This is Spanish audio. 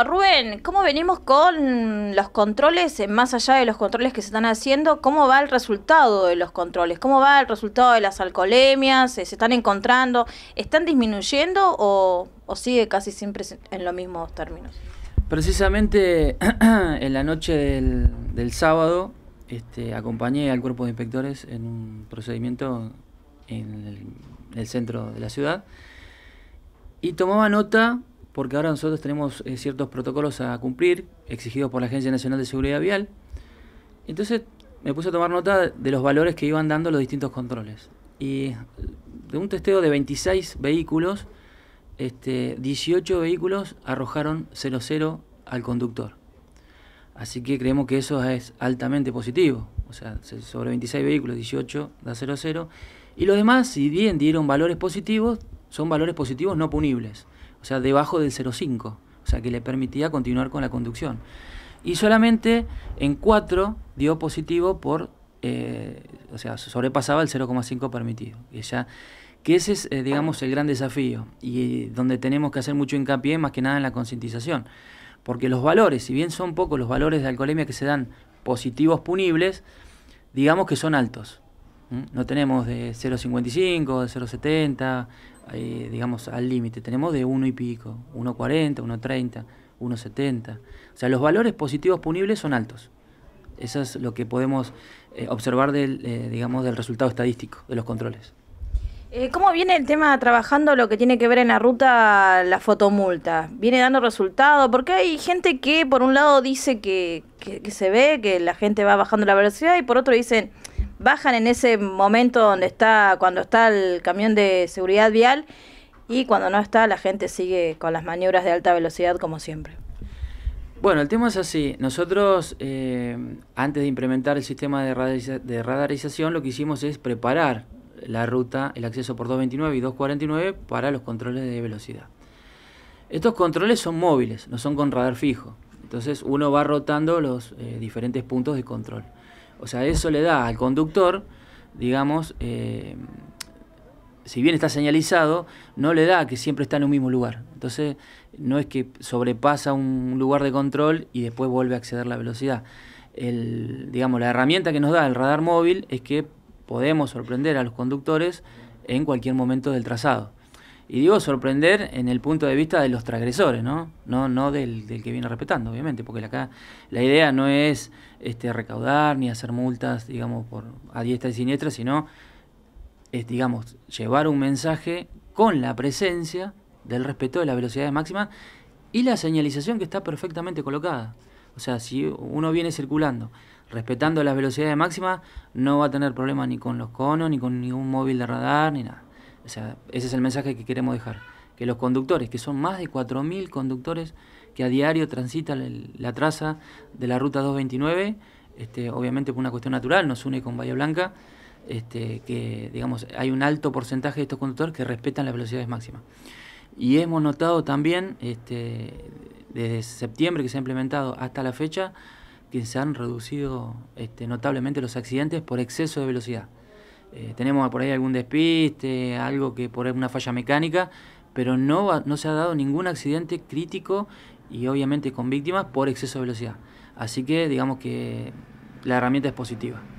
Rubén, ¿cómo venimos con los controles, eh, más allá de los controles que se están haciendo? ¿Cómo va el resultado de los controles? ¿Cómo va el resultado de las alcoholemias? ¿Se están encontrando? ¿Están disminuyendo o, sigue casi siempre en los mismos términos? Precisamente en la noche del, sábado este, acompañé al cuerpo de inspectores en un procedimiento en el centro de la ciudad y tomaba nota porque ahora nosotros tenemos eh, ciertos protocolos a cumplir, exigidos por la Agencia Nacional de Seguridad Vial. Entonces me puse a tomar nota de los valores que iban dando los distintos controles. Y de un testeo de 26 vehículos, este, 18 vehículos arrojaron 00 al conductor. Así que creemos que eso es altamente positivo. O sea, sobre 26 vehículos, 18 da 00. Y los demás, si bien dieron valores positivos, son valores positivos no punibles, o sea, debajo del 0,5, o sea, que le permitía continuar con la conducción. Y solamente en 4 dio positivo por, eh, o sea, sobrepasaba el 0,5 permitido. ya, que ese es, eh, digamos, el gran desafío y eh, donde tenemos que hacer mucho hincapié, más que nada en la concientización. Porque los valores, si bien son pocos los valores de alcoholemia que se dan positivos punibles, digamos que son altos. No tenemos de 0,55, de 0,70, eh, digamos al límite. Tenemos de 1 y pico, 1,40, 1,30, 1,70. O sea, los valores positivos punibles son altos. Eso es lo que podemos eh, observar del, eh, digamos, del resultado estadístico de los controles. ¿Cómo viene el tema trabajando lo que tiene que ver en la ruta la fotomulta? ¿Viene dando resultado? Porque hay gente que por un lado dice que, que se ve, que la gente va bajando la velocidad y por otro dicen bajan en ese momento donde está, cuando está el camión de seguridad vial y cuando no está la gente sigue con las maniobras de alta velocidad como siempre. Bueno, el tema es así. Nosotros, eh, antes de implementar el sistema de, radarización, lo que hicimos es preparar la ruta, el acceso por 229 y 249 para los controles de velocidad. Estos controles son móviles, no son con radar fijo. Entonces uno va rotando los eh, diferentes puntos de control. O sea, eso le da al conductor, digamos, eh, si bien está señalizado, no le da que siempre está en un mismo lugar. Entonces, no es que sobrepasa un lugar de control y después vuelve a acceder a la velocidad. digamos, la herramienta que nos da el radar móvil es que podemos sorprender a los conductores en cualquier momento del trazado. Y digo sorprender en el punto de vista de los transgresores, ¿no? No, no del, que viene respetando, obviamente, porque acá la idea no es este, recaudar ni hacer multas, digamos, por a diestra y siniestra, sino es, digamos, llevar un mensaje con la presencia del respeto de las velocidades máximas y la señalización que está perfectamente colocada. O sea, si uno viene circulando respetando las velocidades máximas, no va a tener problema ni con los conos, ni con ningún móvil de radar, ni nada ese es el mensaje que queremos dejar. Que los conductores, que son más de 4.000 conductores que a diario transitan la traza de la ruta 229, este, obviamente por una cuestión natural, nos une con Bahía Blanca, este, que digamos hay un alto porcentaje de estos conductores que respetan las velocidades máximas. Y hemos notado también, este, desde septiembre que se ha implementado hasta la fecha, que se han reducido este, notablemente los accidentes por exceso de velocidad. Eh, tenemos por ahí algún despiste, algo que por una falla mecánica, pero no, no se ha dado ningún accidente crítico y obviamente con víctimas por exceso de velocidad. Así que digamos que la herramienta es positiva.